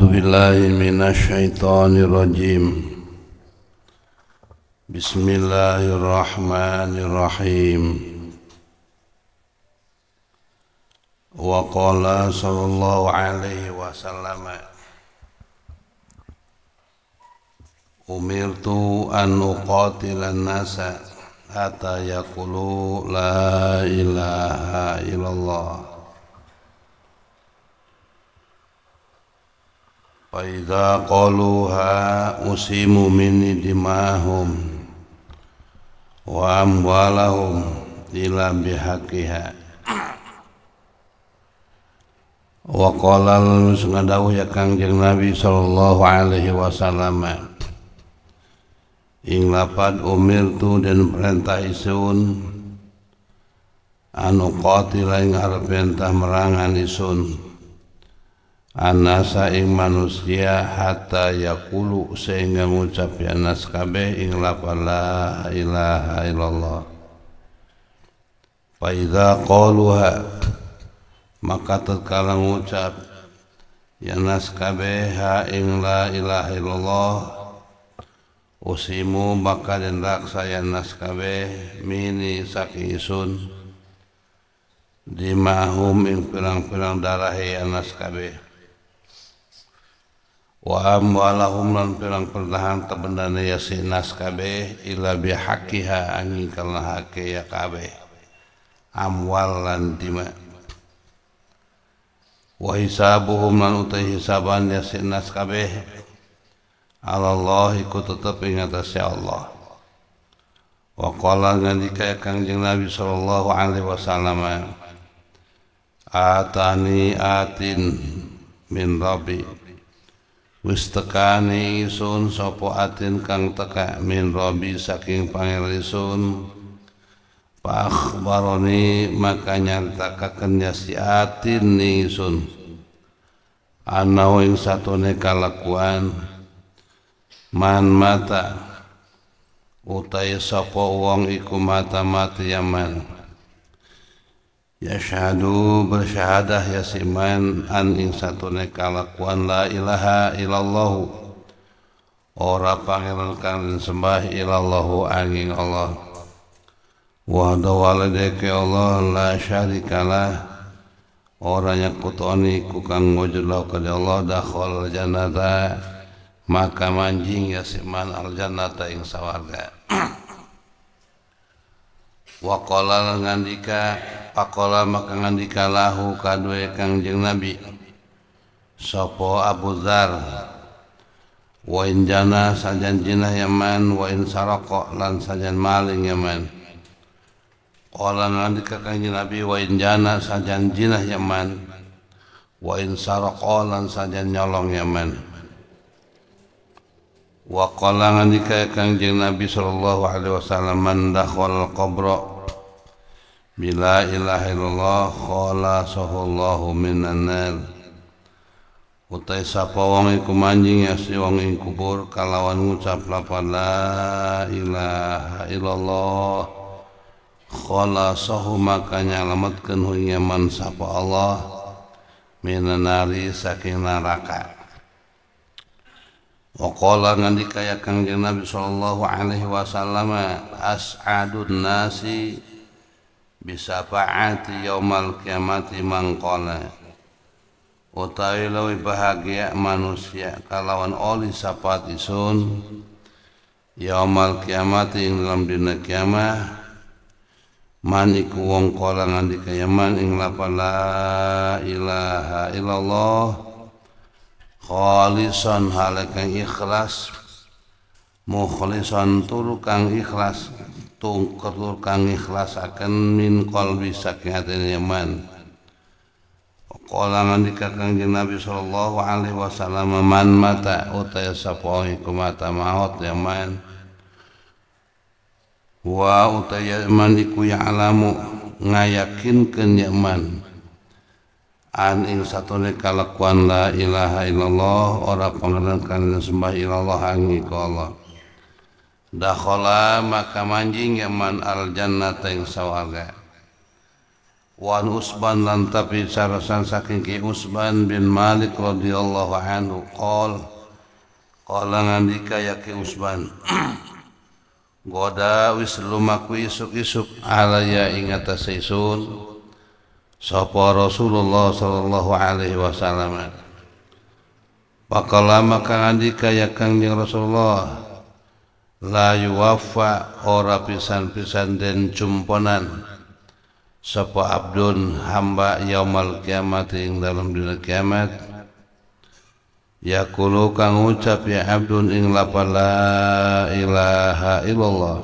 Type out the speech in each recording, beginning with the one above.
أعوذ بالله من الشيطان الرجيم بسم الله الرحمن الرحيم وقال صلى الله عليه وسلم أمرت أن أقاتل الناس حتى يقولوا لا إله إلا الله فإذا قالوها أسيموا dimahum, wa وأموالهم إلا بحقها Wa lalu sengadawu ya kangjeng Nabi sallallahu alaihi wasallam ing lapat umir tu den perintah isun anu qatila ing perintah merangan isun anasa ing manusia hatta yakulu sehingga ngucap ya nas kabeh ing lapa la ilaha illallah fa idza qaluha maka tatkala ngucap ya nas kabeh ha ing la ilaha illallah usimu maka den raksa ya nas kabeh mini sakisun dimahum ing pirang-pirang darah ya nas kabeh Wa amwalahum lan pirang pertahan tabendana ya sinas kabeh ila bihaqiha angin kalna hake ya kabeh amwal lan dima wa hisabuhum lan utai hisaban ya sinas kabeh Allah ku tetep ing ya Allah wa qala ngendika ya Kangjeng Nabi sallallahu alaihi wasallam atani atin min rabbi wis tekane ingsun sapa atin kang teka min robi saking pangeran ingsun fa akhbarani maka nyartakaken ya si atin ingsun ana ing satune kalakuan man mata utai sopo wong iku mata mati yaman Ya syahadu bersyahadah ya siman an ing satune kalakuan la ilaha ilallahu Ora pangeran kan sembah ilallahu angin Allah Wahda waladeke ya Allah la syarikalah Orang yang kutoni kukang wujud lau kadi Allah dakhol jannata Maka manjing ya siman al jannata ing sawarga Wa qala ngandika pakola maka ngandikalahu kadwe kangjeng nabi sopo Abu Zar, wa in jana sajan jinah yaman wa in saroko lan sajan maling yaman Kala ngandika kangjeng nabi wa in jana sajan jinah yaman wa in saroko lan sajan nyolong yaman Wa qala ngandika kangjeng nabi sallallahu alaihi wasallam man dakhal qabra bila ilaha illallah khalasahullahu minan nar utai sapa wong iku manjing yasti wong ing kubur kalawan ngucap lafal la ilaha illallah khalasahu maka nyalametkeun hu man sapa Allah minan nari saking neraka Waqala ngandika ya Kangjeng Nabi sallallahu alaihi wasallam as'adun nasi bisa bisafaati yaumal kiamati mangkola utawi lawi bahagia manusia kalawan oli sapat isun yaumal kiamati ing dalam dina kiamah man iku wong kala ngandika yaman ing lapa la ilaha illallah khalisan halakang ikhlas mukhlisan turu kang ikhlas tungkerur kang ikhlasaken min qalbi saking atine iman Kala ngendika Kangjeng Nabi sallallahu alaihi wasallam man mata utaya sapoi ku mata mahot ya man wa uta man iku ya alamu ngayakinkeun ya man an ing satune kalakuan la ilaha illallah ora pangeran kang sembah ilallah ang iku Allah dakhala maka manjing man al jannata ing sawarga Wan usban lan tapi sarasan saking ki usban bin malik radhiyallahu anhu qol qala ngandika ya ki usban goda wis lumaku isuk-isuk alaya ing atas isun sapa rasulullah sallallahu alaihi wasallam Pakalama kang andika ya Kangjeng Rasulullah la yuwaffa ora pisan-pisan den jumponan sapa abdun hamba yaumal kiamat ing dalam dina kiamat yaqulu kang ucap ya abdun ing lapa la ilaha illallah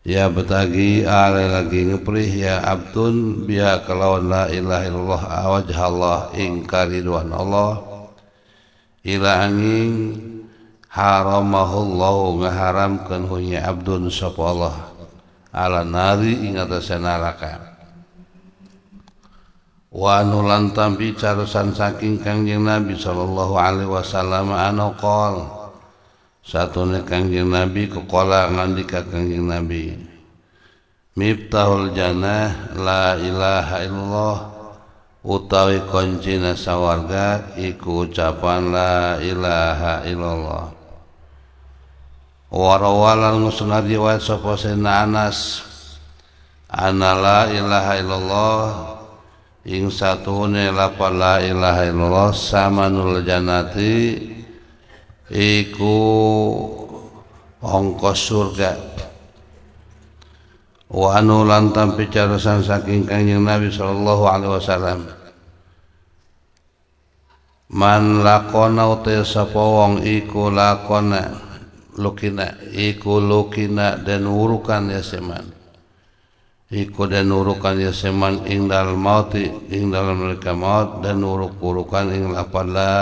Ya betagi are lagi ngeprih ya abdun biya kelawan la ilaha illallah awajhallah ing kariduan Allah ila angin Haramlahu ngaharam kehunya Abdul Shapollah ala nari ingat senaraka Wanu lan tabi carusan saking kangjeing nabi Shallallahu Alaihi Wasallam an q satunya kaje nabi kekola nga ka kengging nabi Mib tahul janah lailahaallah utawi konci nasawarga iku ucapan laaha ilallah warawalan musnad riwayat sapa sayyidina Anas ana la ilaha illallah ing satune la la ilaha illallah samanul janati iku ongkos surga wa anu lantam tampi saking kanjeng Nabi sallallahu alaihi wasallam man lakona uta sapa iku lakona lokina iku lokina dan urukan ya seman iku dan urukan ya seman ing dal mauti ing dalam mereka maut dan uruk-urukan ing lapad la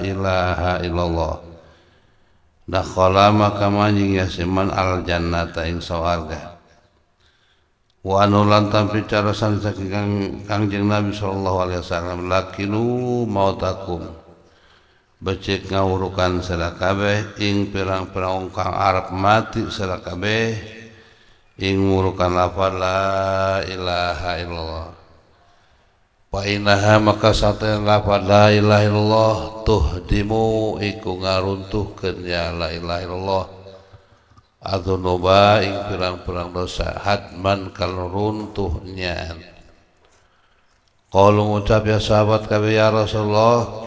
ilaha illallah dakhala maka manjing ya seman al jannata ing sawarga wa anulan tampi cara kang kangjeng Nabi sallallahu alaihi wasallam lakinu mautakum becik ngawurukan sada kabeh ing pirang-pirang kang arep mati sada kabeh ing ngurukan lafal la ilaha illallah fa innaha maka sate lafal la ilaha illallah dimu iku ngaruntuhkeun ya la ilaha illallah adzunuba ing pirang-pirang dosa hatman kalau runtuhnya kalau ngucap ya sahabat kabeh ya Rasulullah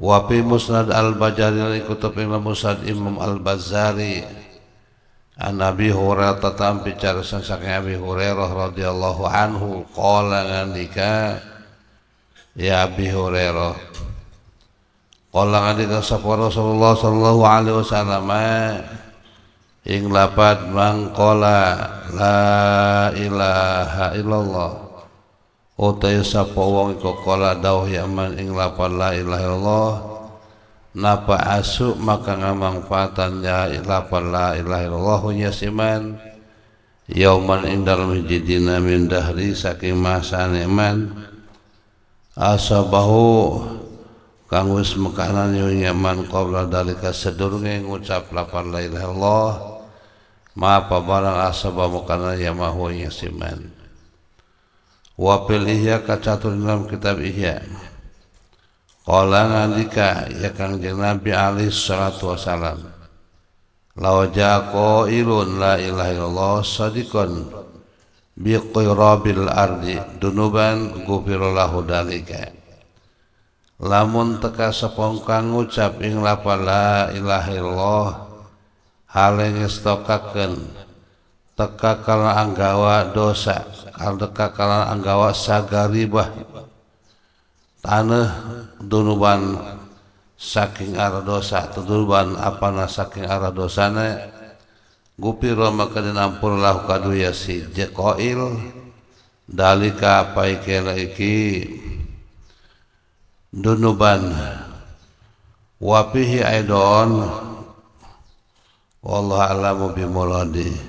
Wa fi Musnad Al-Bajari lan kutub imam Musnad Imam Al-Bazzari An Nabi Hurairah tatam bicara sang saking Abi Hurairah radhiyallahu anhu qala ngandika Ya Abi Hurairah Qala ngandika sapa Rasulullah sallallahu alaihi wasallam ing lapat mangkola la ilaha illallah Utaya sapa wong iku kala dawuh ya man ing lapan la ilaha illallah napa asu maka ngamangfaatan ya lapan la ilaha illallah ya siman yauman ing dalem jidina min dahri saking masa man asabahu kang wis mekanan yo yaman qabla dalika sedurunge ngucap lapan la ilaha illallah ma barang asabahu kana ya mahu ya siman wa fil ihya kacatur dalam kitab ihya Qala nalika ya kangjeng Nabi alaihi salatu wasalam Law jaqa ilun la ilaha illallah sadiqan bi qirabil ardi dunuban gufirullahu dalika Lamun teka sepongkang ngucap ing lapa la ilaha illallah Haleng teka karena anggawa dosa teka karena anggawa sagaribah tanah dunuban saking arah dosa dunuban apa na saking arah dosana gupiro maka dinampur kadu ya si jekoil dalika paikela iki dunuban wapihi aidon wallahu alamu bimuladi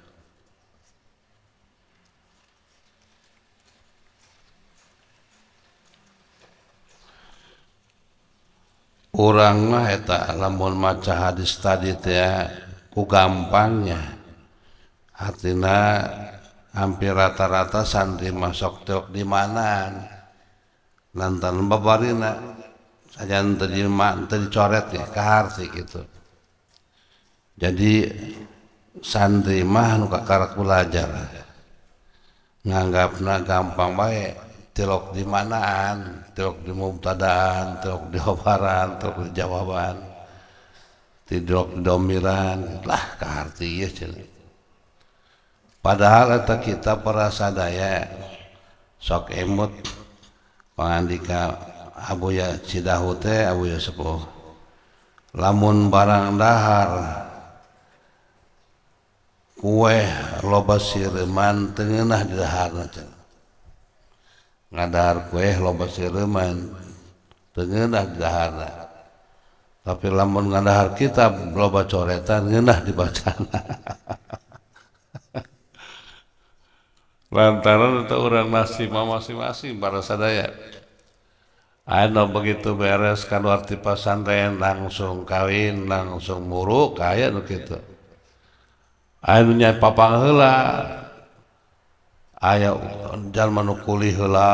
punya kurangta lambbul maca hadis tadi yaku gampangnya hattina hampir rata-rata sanimah sokk di mana lembabart jadi sanimahukakulajar nganggap gampang baik telok di manaan, telok di mubtadaan, telok di hobaran, telok di jawaban, telok di domiran, lah keharti ya cina. Padahal eta kita perasa daya, sok emut pangandika Abu ya Cidahu Abu ya sepuh. Lamun barang dahar kue loba sireman tengenah di dahar cina ngadahar kue loba sireman tengenah dahana tapi lamun ngadahar kitab loba coretan ngenah bacaan lantaran itu orang nasi masing-masing para sadaya ayo begitu beres kan arti pesantren langsung kawin langsung muruk kayak begitu. Ayo nyai papang helah ayajal menukullila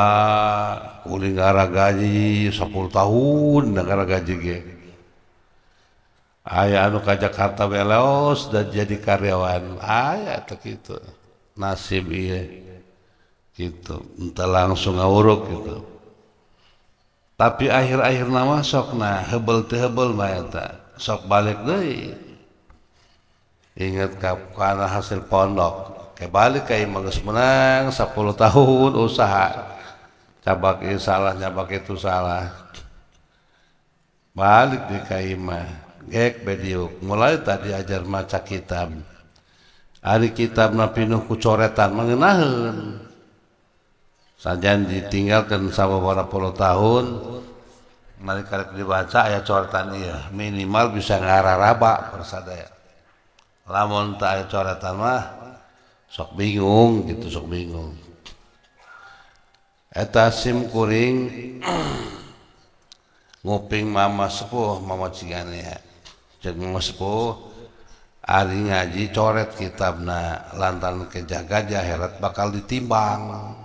kulinggara gaji 10 tahun negara gaji aya anu kajak hartta beleos dan jadi karyawan aya nasib gitu entah langsung tapi akhir-akhir nama sokna he sok balik ingat kap karena hasil pondok itu kebalik kayak mages menang sepuluh tahun usaha cabak ini salah cabak itu salah balik di kaimah gek bediuk mulai tadi ajar maca kitab hari kitab napinuh coretan mengenahun saja ditinggalkan sama para puluh tahun mari kalau dibaca ayat coretan iya minimal bisa ngararaba ya. lamun tak ayat coretan mah sok bingung gitu sok bingung eta sim kuring nguping mama sepuh mama cigane jeung mama sepuh ari ngaji coret kitabna lantaran kejaga akhirat bakal ditimbang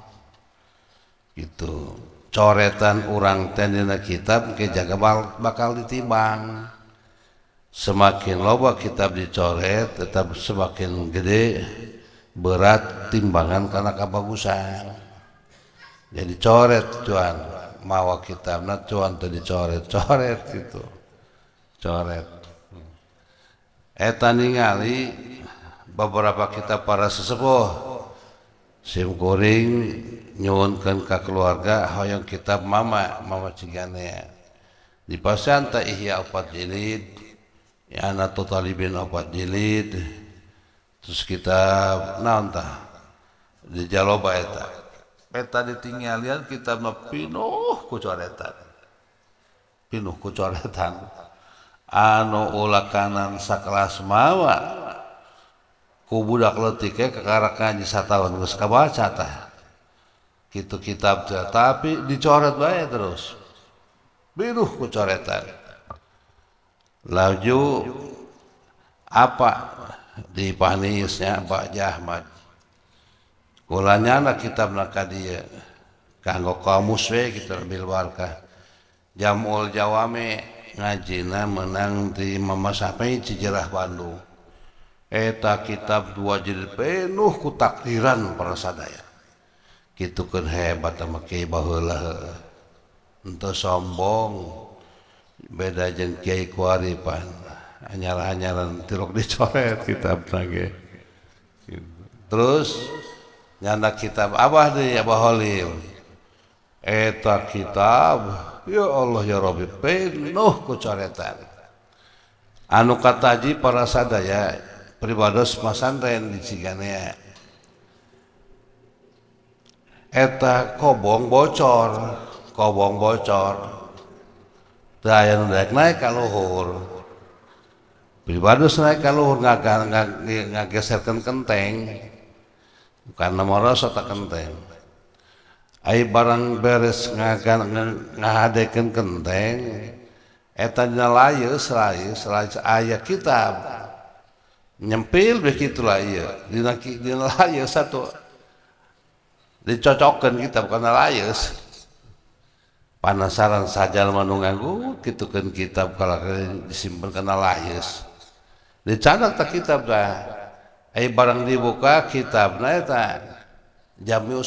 gitu coretan orang tenina kitab kejaga bakal ditimbang semakin loba kitab dicoret tetap semakin gede berat timbangan karena kebagusan jadi coret cuan mawa kita nah cuan tadi coret coret itu coret eta eh, ningali beberapa kitab para sesepuh sim kuring nyuwunkan ke keluarga hoyong kitab mama mama cigane di pasian ta ihya opat jilid ya anak totalibin opat jilid terus kita nanta di jaloba eta eta ditinggalian kita mepinuh ku coretan pinuh kucoretan anu ulah kanan sakelas mawa ku budak ke kekarakan di tahun geus kabaca tah kitu kitab tuh tapi dicoret bae terus pinuh kucoretan laju apa di panusnya Pakanya anak kitab na dia kamu kitakah jammuul Jawame ngajina menang di memasahaijerah Bandung eta kitab dua jil Nuh ku takdirran paraadaa gitu hebat untuk sombong beda jeng Kyai kuari pan nyarandicoret kitab terus nyanda kitab Abah diaak kitab Allahtan an kataji para sada pribadah mas yangak kobong bocor kobong bocor daya naik kalauhur punyages keng karenang barang beres keng etanya la ayat kita nyempil begitulah dicocokkan kitab karena lay panasaran saja menungganggu gitu kan kitab kalau kalian disimpa karena layyu di dicadak tak kitab dah eh barang dibuka kitab nah eta ya jamiu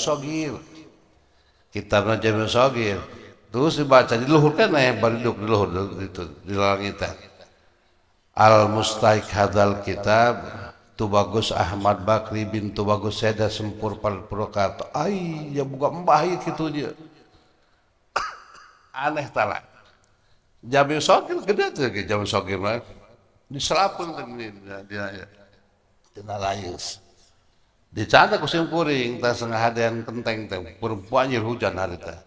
kitab na jamiu sogir terus dibaca ya, di luhur kan eh baru duduk luhur itu di langitan al mustaik hadal kitab bagus Ahmad Bakri bin Tubagus Seda sempur pal prokarto, ay ya buka mbah itu aja aneh talak jamiu sogir gede ke jamiu sogir mah diserapkan ke dia tina ya. layus dicanda kusim kuring tak setengah hadian kenteng teh berbanjir hujan hari teh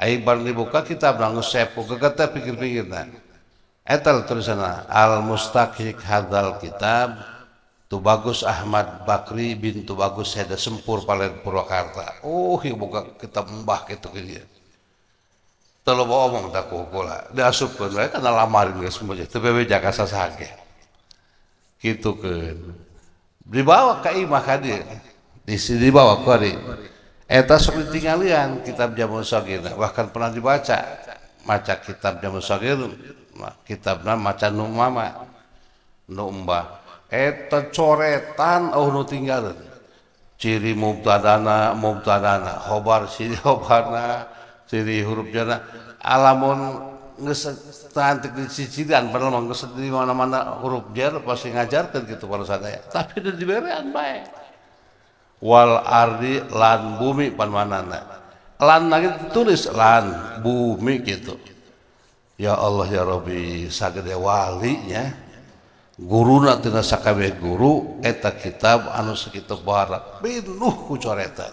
Ayo barang dibuka kitab langus nah sepo kegata pikir-pikir nah. Etal tulisannya Al Mustaqik Hadal Kitab Tubagus Ahmad Bakri bin Tubagus Heda Sempur Palen Purwakarta. Oh, buka kitab mbah gitu gitu. Telo omong tak kokola. Da asupkeun wae kana lamarin geus semuanya. Tapi bewe jaga ke? Gitu ke? Kan. Dibawa ke imah ka Di Di dibawa kori. Eta sok tinggalian kitab Jamu Sagir. Bahkan pernah dibaca. Maca kitab Jamu kitab nama maca nu mama. Nu Eta coretan oh nu tinggalin. Ciri mubtadana mubtadana. Hobar sini hobarna punya huruf ja alammun tikdiciici dan di mana-mana huruf ja pasti ngajarkan gitu pada tapi Wal bumi tulis bumi gitu ya Allah ya Rob sagede walinya guru nantiakaB guru etak kitab anus kita barauhkucoretan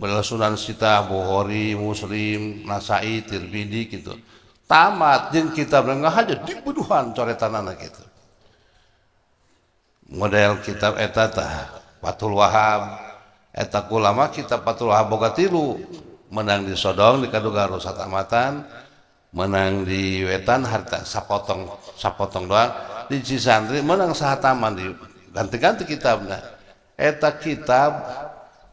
Sunan Sita, Bukhari, Muslim, Nasai, Tirmidzi gitu. Tamat jeung kitab nggak aja dibuduhan coretan anak itu. Model kitab eta tah Fathul Wahab eta kulama kitab Fathul Wahab boga menang di Sodong di Kadugaro Satamatan menang di Wetan harta sapotong sapotong doang di Cisandri menang sahataman di ganti-ganti kitabnya eta kitab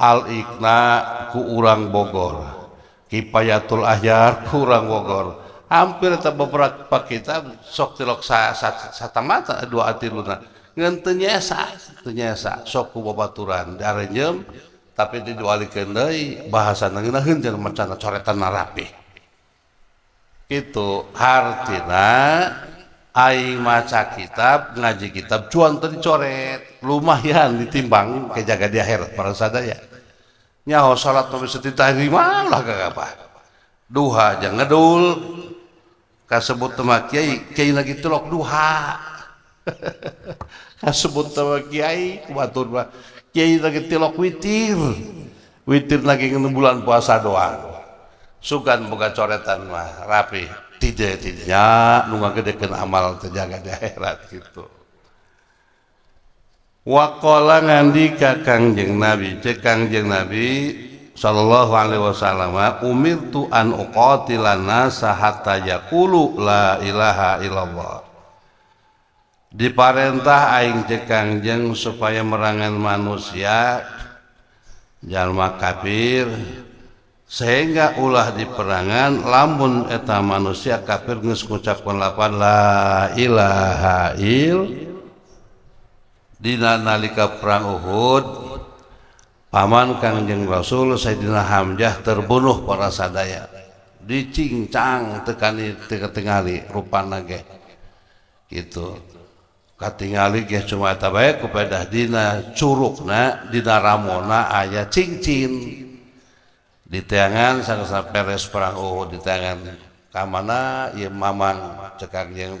alikna ku urang Bogor kipayatul akjar kurang Bogor hampir itu beberapa kitab soktilokata mata dua arti luna ngannyanya sokubaturan tapi di bahasana-coretan itu artina ay maca kitab ngaji kitab cuan coret lumayan ditimbang kejaga di akhir peransaa nyaho salat nu bisa ditahrimah lah kagak apa duha jangan ngedul kasebut tema kiai kiai lagi telok duha kasebut tema kiai kubatur mah kiai lagi telok witir witir lagi ngene bulan puasa doang sugan boga coretan mah rapi tidak tidaknya nu ngagedekeun amal terjaga di akhirat gitu waqa ngandi ka Kagjeng nabi ceganggjeng nabi Shallallahu Alaihi Wasallamirahaallah di Parentah aing cekangjeng supaya merangan manusia jallma kafir sehingga ulah diperangan lambun eta manusia kafir ngeskucap pun lapan lailahaha punya nalika perang Uhud Paman kangjen Raulu Sayyidina Hamjah terbunuh para sadaya di cinccang tekan tikettingali rupan gitu Kating cuma baik kepada Dina Curug di dalammona ayaah cinc di tangan sang- Peres perang Uh di tangan kamana Mamankan yang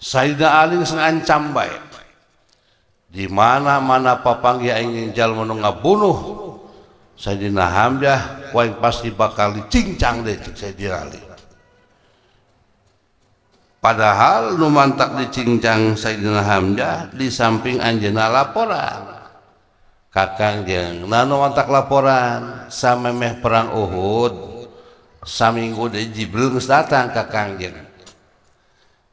Saida aling ancam baik di mana-mana papanggi ingin jal menungga bunuh Sayyidina Hamzah kuing pasti bakal dicincang deh cik Sayyidina Ali padahal mantak dicincang Sayyidina Hamzah di samping anjena laporan kakang jeng nah mantak laporan sama meh perang Uhud saminggu deh Jibril datang kakang jeng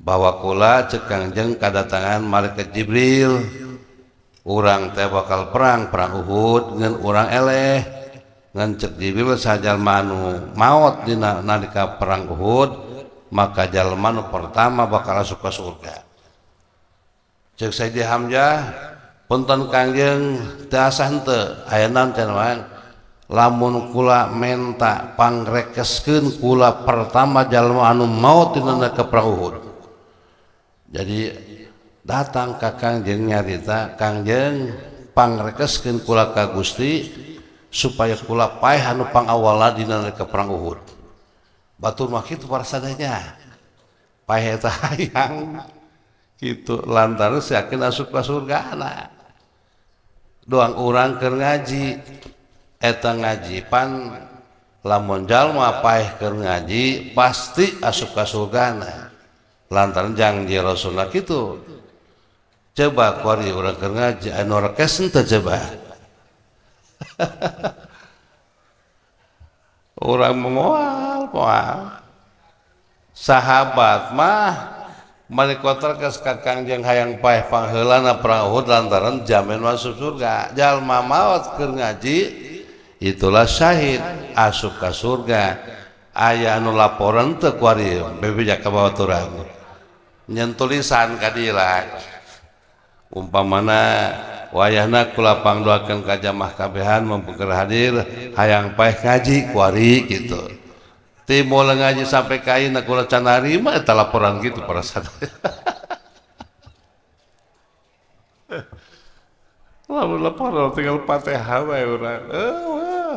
bahwawa kula cegangg-jeng kadatangan malakat Jibril orang teh bakal perang perang Uhud dengan orang eleleh ngncet dibril sajau maut nakah perang Uhud maka jalanman pertama bakal suka surga punton kanggengasanan lamun kula mentak panrekkesken kula pertamajalmu anu mau tinnda ke perhut jadi datang ke Kangjeng nyarita Kangjengpangrekkeskin pu ka Gusti supaya pula pa hanupang awala di ke perang Uhur Baul Makkidnyata itu lantaus yakin as surganhana doang orang ke ngaji etang ngajipan la monjalmu apa ke ngaji pasti asupuka surgana lantaran jang di Rasulullah gitu coba kuari orang kerja anu rekes ente coba orang mengoal moal sahabat mah Mari kotor ke kakang jeng hayang paeh pahlana perahu lantaran jamin masuk surga. Jalma maut ke ngaji itulah syahid asup ke surga. Ayah anu laporan teu kuari bebeja ka bawah turang nyentulisan tulisan umpamana wayahna kulapang doakan kajamah kabehan mempeker hadir hayang paeh ngaji kuari gitu timbul ngaji sampai kain aku lecan rima eta laporan gitu para sadaya lalu laporan tinggal patah hawa ya orang eh,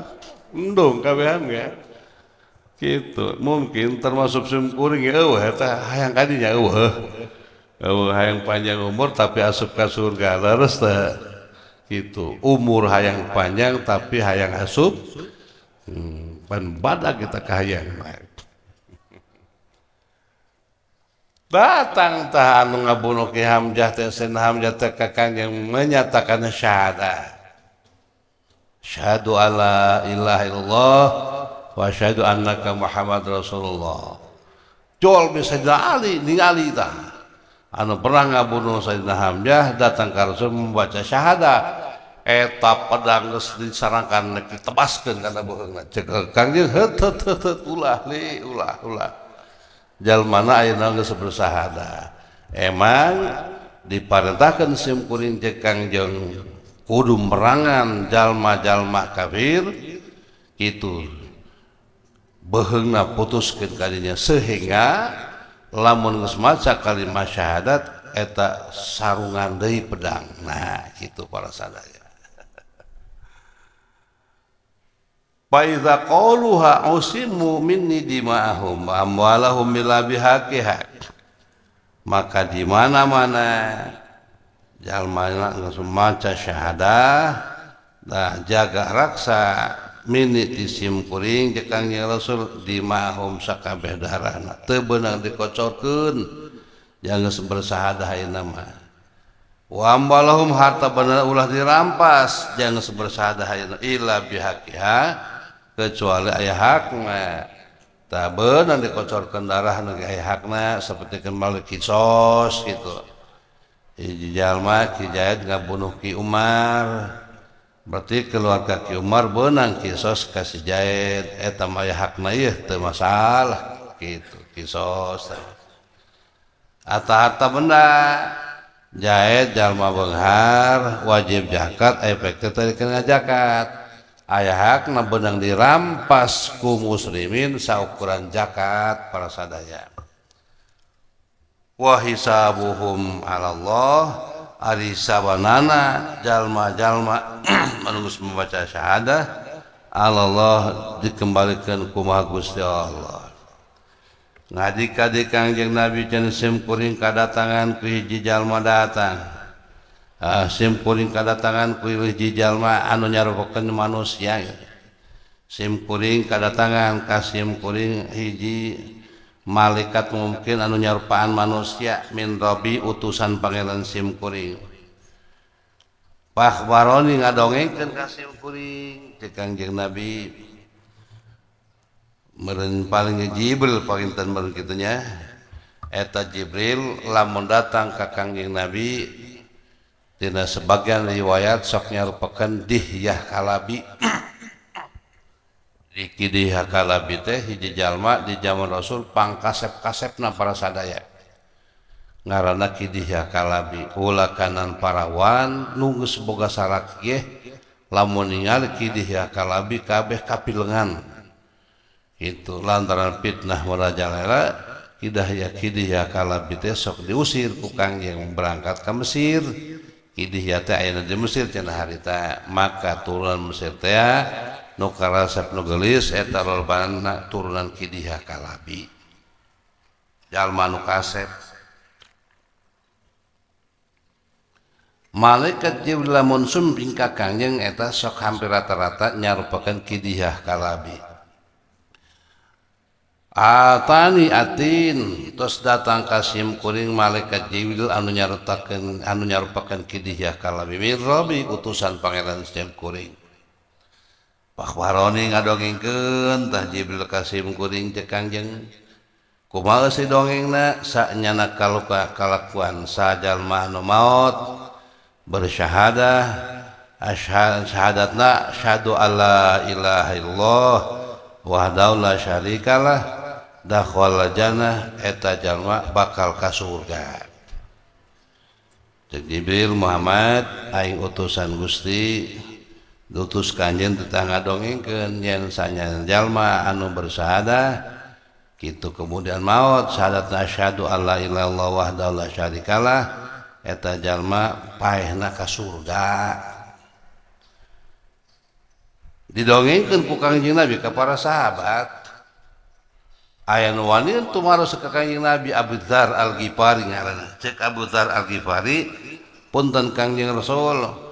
endung kabehan ya gitu mungkin termasuk sim kuring ya wah itu hayang ka allah, wah yang hayang panjang umur tapi asup ke surga terus tak gitu umur hayang panjang tapi hayang asup hmm, pan bada kita kaya batang datang tah anu ngabunuh Ki Hamzah teh sen Hamzah teh kakang yang menyatakan syahadat syahadu alla ilaha illallah itu anak ke Muhammad Rasulullahal bisa per datang membaca syahada etap pedang diaranangkan tepaskan karena manasaahada emang dipanahkan simpulin ceganggjeng kudum perangan jallmajalmak kafir itunya behengna putuskan kalinya sehingga lamun semaca kalimat syahadat eta sarungan dari pedang nah itu para sadaya Faidha qauluha usimu minni dima'ahum amwalahum milabi bihaqiha maka di mana-mana jalma langsung maca syahadah dan nah jaga raksa simkuring dimakabeh darah te dikocorkan jangan bersaaha wamba hartalah diramas jangan bersaaha kecuali ayah hak tab dikocorkan darah negara hakna seperti kembali sos gitujal bunuuh Ki Umar berarti keluarga Umar benang kisos kasih jait etam hak masalah kisos- bendajahitlmahar wajib zakat efek keterinya jakat ayaah hakna benang dirampas ku muslimriin saukuran jakat paraadaawahhum Allah punya sabwannalmajallma membaca syahada Allah dikembalikan kuma Guya Allah nabinis simkuring kadatangan ku hijijal datang ah, simpuling kadatangan kujilma anunya manusia simkuring kadatangan kasihkuring hiji malaikat mungkin anu nyarupaan manusia minrobi utusan pangelan SIMkuring Pak waroni ngadongekaningje nabi me palingjibril pointen begitunya eta Jibril la mendatang kakangging nabi tidak sebagian riwayat soknya peken dih ya kalbi di hakalabi teh hiji jalma di zaman Rasul pangkasep-kasepna para sadaya. Ngarana kidi hakalabi ulah kanan wan nunggu seboga sarak ye lamun ningali kidi hakalabi kabeh kapilengan. Itu lantaran fitnah merajalela kidah ya kidi hakalabi teh sok diusir kukang yang berangkat ke Mesir. Kidih ya teh ayat di Mesir cenah harita maka turun Mesir teh ya, ep nuis turunandi malaikat ji bi kangjeng eta sok hampir rata-rata nyarupeakandiah kalabiin datanging malaikat jiwi anu nyarut anu nyarupekandiah kalabi utusan pangeran setiap kuring punya pak warron nga donging ketahjibil Kasimkuring cekanjeng kuma si donge nanyanak kaluka kallak saja mahnu maut bersyahada ashar sydat na Allahilahallah walah eta bakal surgajibir Muhammad ay utusan Gusti tus Kanj tettengah donge ke nyanya jalma anu berusahada itu kemudian maut sahabatdat nasyahu allaallahlahlma didongekan pukanji nabi kepada sahabat aya Wairkan nabi Abid Alghifariar Alfari punnten kangj Rasulul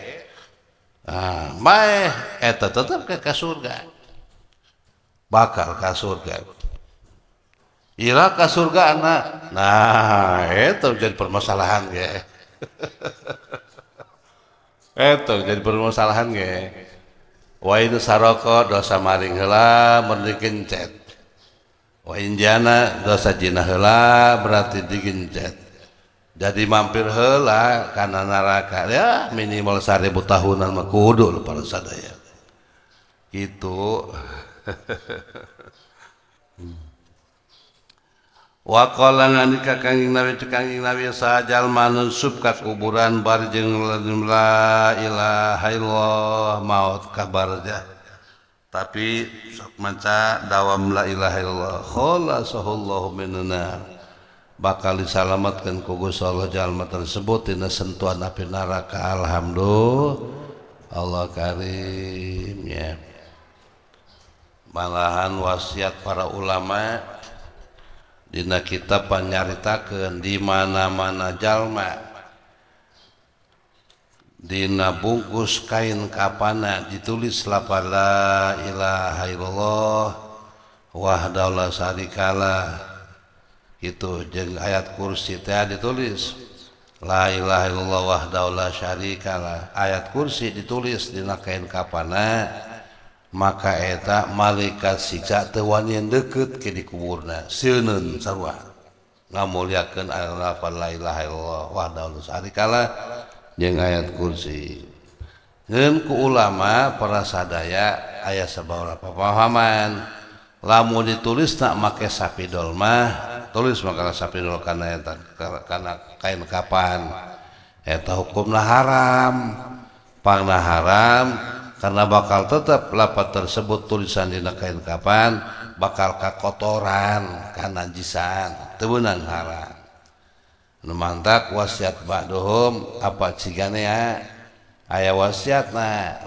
ah baik eta tetap ke, kasurga, surga bakal kasurga. surga kasurga ke surga anak nah itu jadi permasalahan ya itu jadi permasalahan ya wa itu saroko dosa maring hela mendikincet wa injana dosa jina hela berarti dikincet jadi mampir hela karena neraka ya minimal seribu tahunan mah kudu para sadaya gitu wa qala nganika kanging nabi kanging nabi sajal manusup ka kuburan bar jeung la ilaha illallah maut kabar aja tapi sok maca dawam la ilaha illallah khalasahullahu minan nar bakal disalamatkan kugus Allah jalma tersebut tina sentuhan api neraka alhamdulillah Allah karim ya malahan wasiat para ulama dina kita panyaritakeun di mana-mana jalma dina bungkus kain kapana ditulis lapala ilaha illallah wahdaulah syarikalah jeung ayat kursi tidak ditulis Lailahaiallahari ayat kursi ditulis dinakain Kapana maka tak malaikat sijakwan yang deket jadi kuna namun ayat kursiku ulama prasaa ayat sesaudara pepahaman lamu ditulis tak maka sapiholma punya tulis maka karena kain kapan hukumlah haram panna haram karena bakal tetap lapat tersebut tulisandina kain kapan bakal ke kotoran karenaanjisan tembunan haram mantak wasiat apa ci ya aya wasiat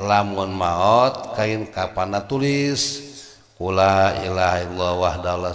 lamun maut kain kapan tuliskulaaiaiwahlah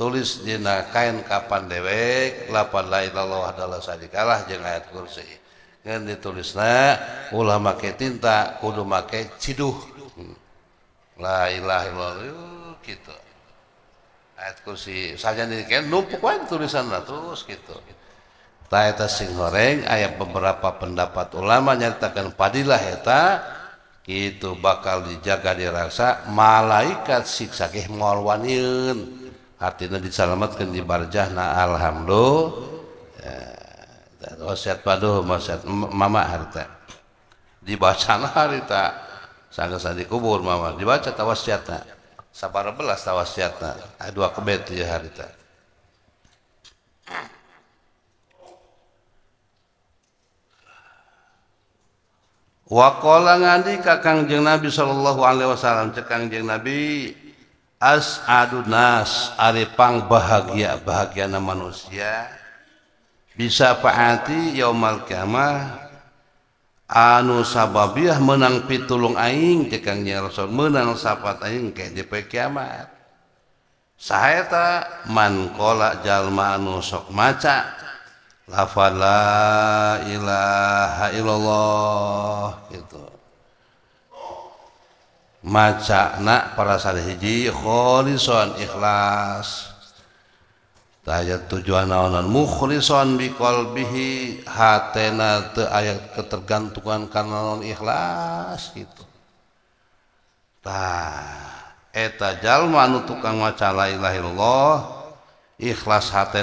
punyalis kain kapan dewek lapan Laallah adalah kalah ayat kursi dan ditulisnya ulama keta kudu make hmm. Lailah kur saja tulis terusreng ayat beberapa pendapat ulama nyaritakan padilah heta itu bakal dijaga dirasa malaikat siksa ngowan artinya diselamatkan di barjah, na alhamdulillah wasiat ya, paduh wasiat mama harta dibaca na harita sangka sandi kubur mama dibaca tawasiatna sabar belas tawasiatna dua kebet ya harita Wakola ngadi kakang jeng Nabi Shallallahu Alaihi Wasallam cekang jeng Nabi adunas nas pang bahagia bahagiana manusia bisa paati yaumal kiamah anu sababiah menang pitulung aing jekangnya Rasul menang sapat aing ke jepe kiamat saeta man kola jalma anu sok maca lafala ilaha illallah gitu punya macana para hijiison ikhlasat tujuan naonan mu aya ketergantukan kanonon ikhlas gitujal tukangilahallah ikhlas hat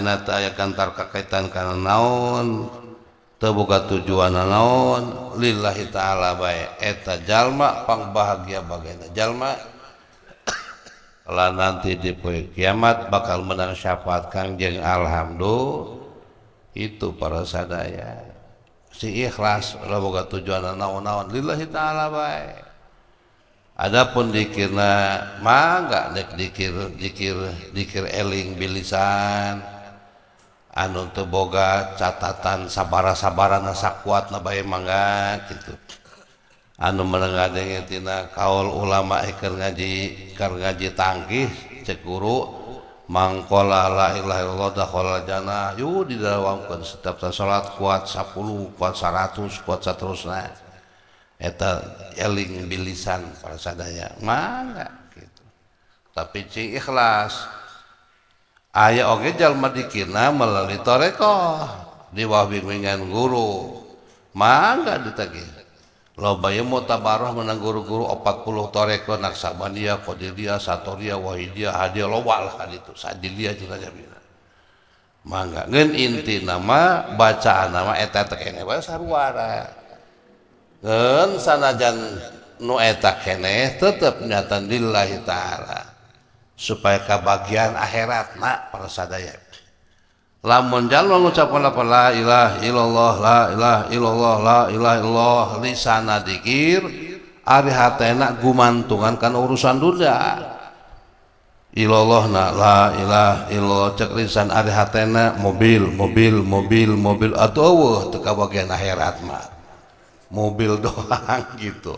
gantar kekaitan karena naon terbuka tujuan laon lilla hit alaba etalma pang bahagia bagaimanalmalah nanti di kiamat bakal menang syaatkan jeng Alhamdulillah itu para sadaya si ikhlas Rabuka tujuan na hit Adapun dikirnamaganek dikir dikir dikir eling bilsan untuk boga catatan saaba-sabasa kuat naba mangga gituu men ulama e ngaji e ngaji tanggih ceguru mangkolailah di dalamkan setiap salat kuat 10 kuat 100 kuat terus elingsan paraadanya mana gitu tapi ci ikhlas punya ayaahge jallmadik me toreoh diwahbiingan gurugga ditagih loba mu taabaoh menang guru-guru 40 toreko naksabaniya qdilia Sa Wahggangen inti nama bacaan nama etetawara sanajan nuetaeh tetap nyatan diillahi ta punya supaya bagian akhirat na para sadetgucapilahilah gumantungan kan urusan duda il na la cesan mobil mobil mobil mobil atauka bagian akhirat mobil doaan gitu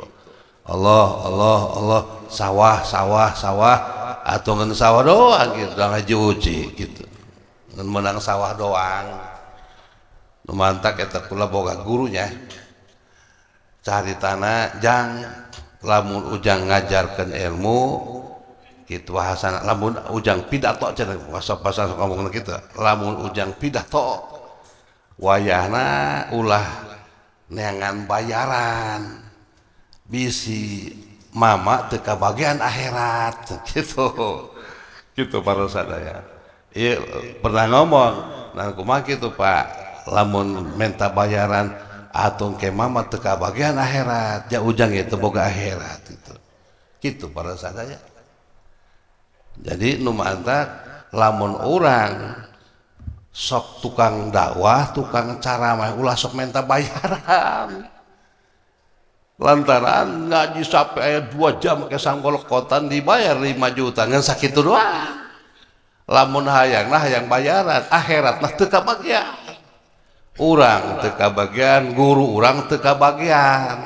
Allah Allah Allah sawah sawah sawah atau ngen sawah doang gitu udah ngaji uji gitu ngen menang sawah doang numantak kita kula boga gurunya cari tanah jang lamun ujang ngajarkan ilmu gitu bahasana lamun ujang pidato cenah bahasa bahasa ngomong kita lamun ujang pidato wayahna ulah neangan bayaran bisi mama teka bagian akhirat gitu gitu para sadaya iya pernah ngomong nah kumah gitu pak lamun minta bayaran atung ke mama teka bagian akhirat ya ujang itu boga akhirat gitu gitu para sadaya jadi numantak lamun orang sok tukang dakwah tukang ceramah ulah sok minta bayaran lantaran ngaji sampai ayat dua jam ke sangkolokotan dibayar lima juta nggak sakit itu doang lamun hayang nah yang bayaran akhirat nah teka bagian orang teka bagian guru orang teka bagian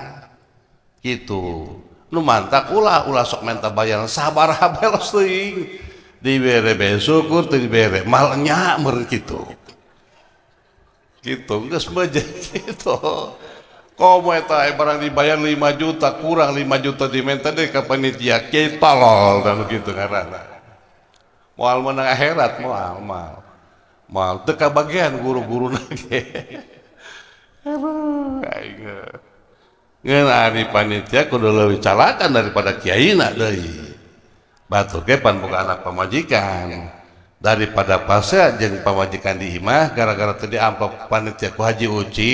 gitu nu mantak ulah ulah sok minta bayaran sabar habelos teuing dibere besok di dibere malnya meureun kitu gitu geus gitu Kau mau tahu barang dibayar 5 juta kurang 5 juta diminta deh ke panitia kita lol dan begitu karena moal menang akhirat mau mal mal teka bagian guru-guru nage enggak. di panitia kudu lebih calakan daripada kiai nak deh Batu kepan bukan anak pemajikan daripada pasca jeng pemajikan di imah gara-gara tadi amplop panitia ku haji uci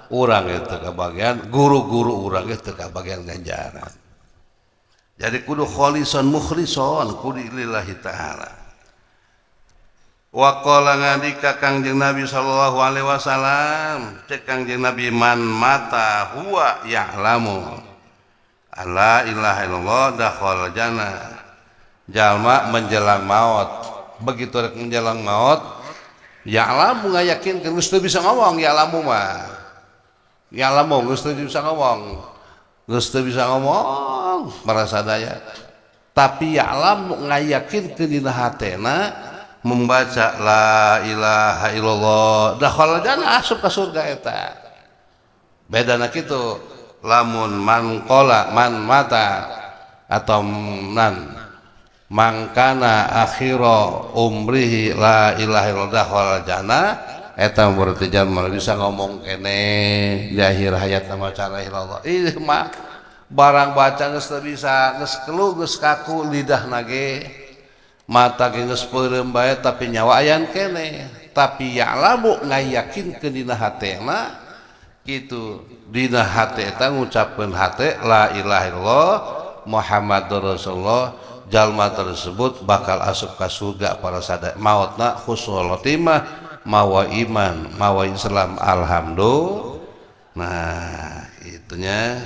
orang itu kebagian guru-guru orang itu kebagian ganjaran jadi kudu kholison mukhlison kudu lillahi ta'ala Wakola ngadika kangjeng Nabi sallallahu Alaihi Wasallam cek kangjeng Nabi man mata huwa ya'lamu Allah ilaha illallah dakhal jana jalma menjelang maut begitu menjelang maut ya'lamu ngayakin kan bisa ngomong ya'lamu mah Ya Allah mau Gusti bisa ngomong. Gusti bisa ngomong merasa daya. Tapi ya Allah ngayakin ke dina hatena membaca la ilaha illallah dakhala jannah asup ke surga eta. nak itu lamun man kola man mata atau nan mangkana akhiro umrihi la ilaha illallah dakhala jannah punyaang bisa ngomong kehir hayat namaallah I barang baca bisa nges kaku lidah na mata nges lembat tapi nyawayan kene tapi yalah yakin kedinahati gitu Di hatitan ngucapkanhati Lailahhirallah Muhammad Rasulullah jalma tersebut bakal asupkah suga para sadek maut na khusullotimah maka mawa iman mawa Islam alhamdulillah nah itunya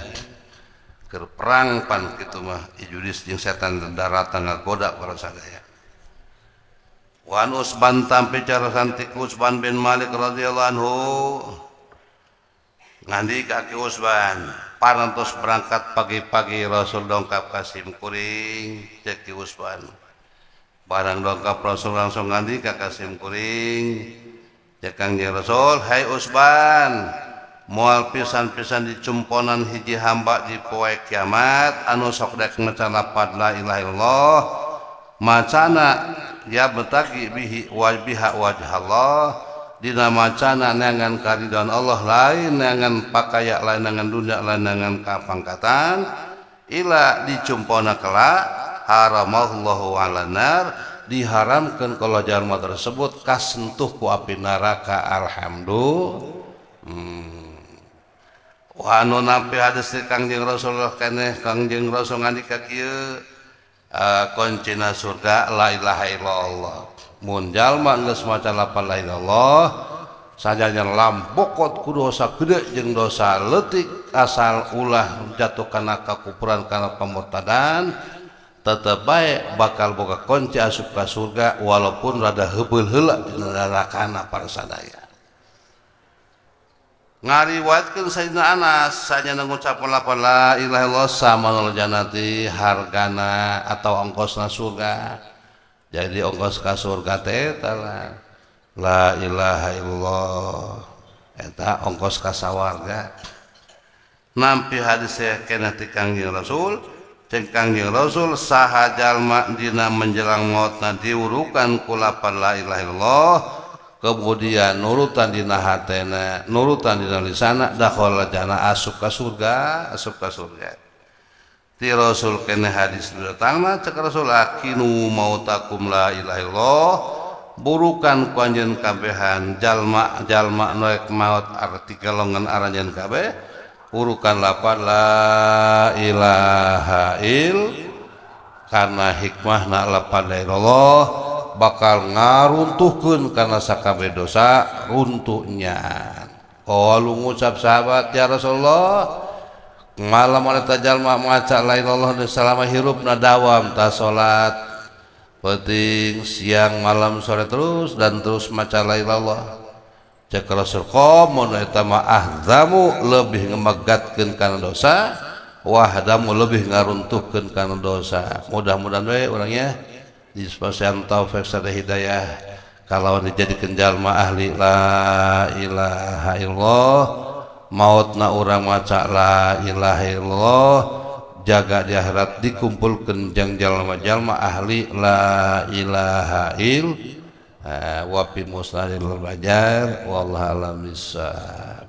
perang pan gitu mah ijudis jeung setan daratan ngagoda para sadaya Wan Usban tampi cara santik Usban bin Malik radhiyallahu anhu ngandi kaki Usban parantos berangkat pagi-pagi Rasul dongkap kasim kuring cek Usban barang dongkap Rasul langsung ganti ke Kasim kuring cekang jeung Rasul hai Usban mual pisan-pisan di cumponan hiji hamba di poek kiamat anu sok dek maca padla la macana ya betaki bihi wajbiha wajhallah dina macana nengan karidon Allah lain nengan pakaya lain nengan dunia lain nengan kapangkatan ila dicumpona kelak punya Haru diharamkan kalau hmm. eh, jalma tersebut kas sentuh pua pinaraka Alhamdulil had Rasulullah kon surga Lailahaiallahmunjal lapan Laallah sajanya lapokoku dosa gede dosa lettik asal ulah jatuh kanaka kuran karena pemutadan dan terbaik bakal buka konca aska surga walaupunrada hublak di negara Kan paraa ngariwaatkan sajagucapati hargaa atau ongkos surga jadi ongkos surga Lailahaiallah en ongkos kaswarga nampi hadis sayagil Rasul punya Raul sahajallma dina menjerang motna diurkan kulapan Lailahoh kemudian nurutan di nurutan dilis sanana suka surga suka surgaul ke hadis mauilah burukan kujen kabhan jallmajalmak noek maut arti kelongan arajan kabeh urukan lapan la ilaha il karena hikmah nak lapan dari Allah bakal ngaruntuhkan karena sakabe dosa runtuhnya kalau oh, ngucap sahabat ya Rasulullah malam oleh tajal maca lain Allah dan selama hirup nadawam tak sholat penting siang malam sore terus dan terus maca la Allah mu lebih ngemagtken kanan dosa Wah adamu lebih ngaruntuh ke kanan dosa mudah-mudahan ulangnya Hidayah kalauja Kenjal ma ahli lailahaiallah maut na urang waca lailahaioh jaga dikht dikumpul kejangjal majal ma ahli lailahai Eh, wabi bi musnadil hajar wallahu alam